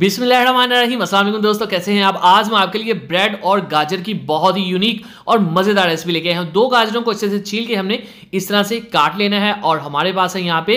बिस्मिल्लाहिर्रहमानिर्रहीम अस्सलाम वालेकुम दोस्तों कैसे हैं आप आज मैं आपके लिए ब्रेड और गाजर की बहुत ही यूनिक और मज़ेदार रेसिपी लेके आए हैं दो गाजरों को अच्छे से छील के हमने इस तरह से काट लेना है और हमारे पास है यहाँ पे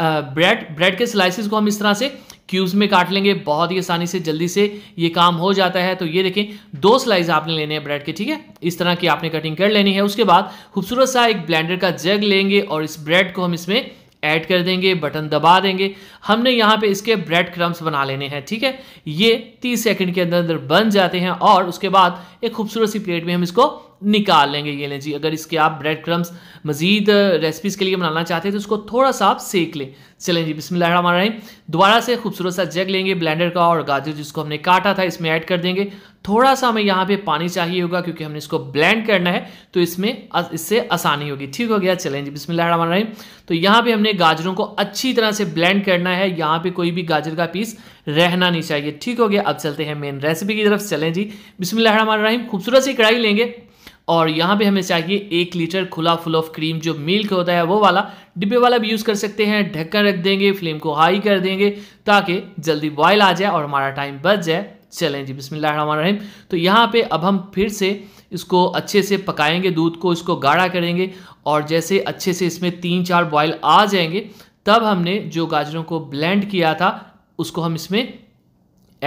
ब्रेड ब्रेड के स्लाइसिस को हम इस तरह से क्यूब्स में काट लेंगे बहुत ही आसानी से जल्दी से ये काम हो जाता है तो ये देखें दो स्लाइस आपने लेने हैं ब्रेड के ठीक है इस तरह की आपने कटिंग कर लेनी है उसके बाद खूबसूरत सा एक ब्लेंडर का जग लेंगे और इस ब्रेड को हम इसमें ऐड कर देंगे बटन दबा देंगे हमने यहाँ पे इसके ब्रेड क्रम्स बना लेने हैं ठीक है ये तीस सेकंड के अंदर अंदर बन जाते हैं और उसके बाद एक खूबसूरत सी प्लेट में हम इसको निकाल लेंगे ये लें जी अगर इसके आप ब्रेड क्रम्स मजीद रेसिपीज़ के लिए बनाना चाहते हैं तो उसको थोड़ा सा आप सेक लें चलें जी बिस्मिल दोबारा से खूबसूरत सा जग लेंगे ब्लैंडर का और गाजर जिसको हमने काटा था इसमें ऐड कर देंगे थोड़ा सा हमें यहाँ पे पानी चाहिए होगा क्योंकि हमने इसको ब्लेंड करना है तो इसमें इससे आसानी होगी ठीक हो गया चलें जी बिस्मिल्लाह तो यहाँ पे हमने गाजरों को अच्छी तरह से ब्लेंड करना है यहाँ पे कोई भी गाजर का पीस रहना नहीं चाहिए ठीक हो गया अब चलते हैं मेन रेसिपी की तरफ चलें जी बिस्मिल्लाह खूबसूरत सी कढ़ाई लेंगे और यहाँ पे हमें चाहिए एक लीटर खुला फुल ऑफ क्रीम जो मिल्क होता है वो वाला डिब्बे वाला भी यूज़ कर सकते हैं ढक्कन रख देंगे फ्लेम को हाई कर देंगे ताकि जल्दी बॉयल आ जाए और हमारा टाइम बच जाए चलें जी बिसमीम तो यहाँ पे अब हम फिर से इसको अच्छे से पकाएंगे दूध को इसको गाढ़ा करेंगे और जैसे अच्छे से इसमें तीन चार बॉयल आ जाएंगे तब हमने जो गाजरों को ब्लेंड किया था उसको हम इसमें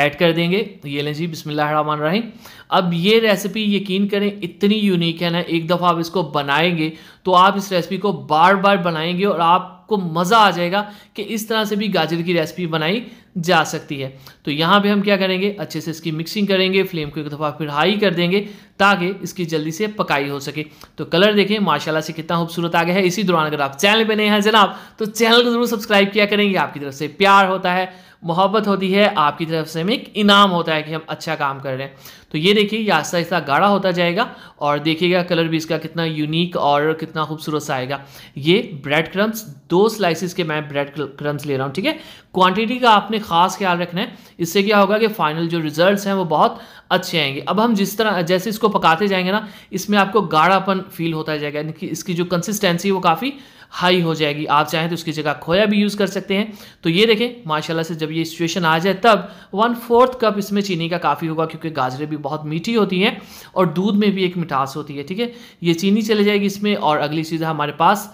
ऐड कर देंगे ये लें जी बिसमीम अब ये रेसिपी यकीन करें इतनी यूनिक है ना एक दफ़ा आप इसको बनाएंगे तो आप इस रेसिपी को बार बार बनाएंगे और आप आपको मज़ा आ जाएगा कि इस तरह से भी गाजर की रेसिपी बनाई जा सकती है तो यहाँ पे हम क्या करेंगे अच्छे से इसकी मिक्सिंग करेंगे फ्लेम को एक दफ़ा फिर हाई कर देंगे ताकि इसकी जल्दी से पकाई हो सके तो कलर देखें माशाल्लाह से कितना खूबसूरत आ गया है इसी दौरान अगर आप चैनल पर नए हैं जनाब तो चैनल को ज़रूर सब्सक्राइब किया करेंगे आपकी तरफ से प्यार होता है मोहब्बत होती है आपकी तरफ से हमें एक इनाम होता है कि हम अच्छा काम कर रहे हैं तो ये देखिए ये आस्ता आस्ता गाढ़ा होता जाएगा और देखिएगा कलर भी इसका कितना यूनिक और कितना खूबसूरत सा आएगा ये ब्रेड क्रम्स दो स्लाइसिस के मैं ब्रेड क्रम्स ले रहा हूँ ठीक है क्वांटिटी का आपने खास ख्याल रखना है इससे क्या होगा कि फाइनल जो रिजल्ट हैं वो बहुत अच्छे आएंगे अब हम जिस तरह जैसे इसको पकाते जाएंगे ना इसमें आपको गाढ़ापन फील होता जाएगा यानी कि इसकी जो कंसिस्टेंसी वो काफ़ी हाई हो जाएगी आप चाहें तो उसकी जगह खोया भी यूज़ कर सकते हैं तो ये देखें माशाल्लाह से जब जब ये सिचुएशन आ जाए तब वन फोर्थ कप इसमें चीनी का काफ़ी होगा क्योंकि गाजरें भी बहुत मीठी होती हैं और दूध में भी एक मिठास होती है ठीक है ये चीनी चले जाएगी इसमें और अगली चीज़ हमारे पास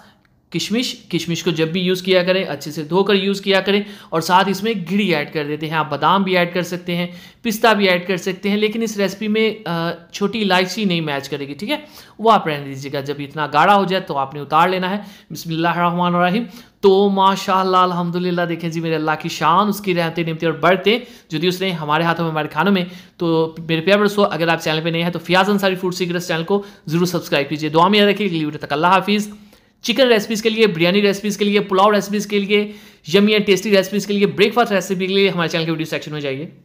किशमिश किशमिश को जब भी यूज़ किया करें अच्छे से धोकर यूज़ किया करें और साथ इसमें घिड़ी ऐड कर देते हैं आप बादाम भी ऐड कर सकते हैं पिस्ता भी ऐड कर सकते हैं लेकिन इस रेसिपी में छोटी इलायची नहीं मैच करेगी ठीक है वो आप रहने दीजिएगा जब इतना गाढ़ा हो जाए तो आपने उतार लेना है बिसमीम तो माशा अलहमदिल्ला देखें जी मेरे अल्लाह की शान उसकी रहते निमते और बढ़ते यदि उसने हमारे हाथों में हमारे खानों में तो मेरे प्यार दोस्तों अगर आप चैनल पर नहीं है तो Fiyaz Ansari food seekers channel को जरूर सब्सक्राइब कीजिए दुआ में रखिए तक अल्लाह हाफिज़ चिकन रेसिपीज़ के लिए बिरयानी रेसिपीज़ के लिए पुलाव रेसिपीज़ के लिए यमी एंड टेस्टी रेसिपीज़ के लिए ब्रेकफास्ट रेसिपी के लिए हमारे चैनल के वीडियो सेक्शन में जाइए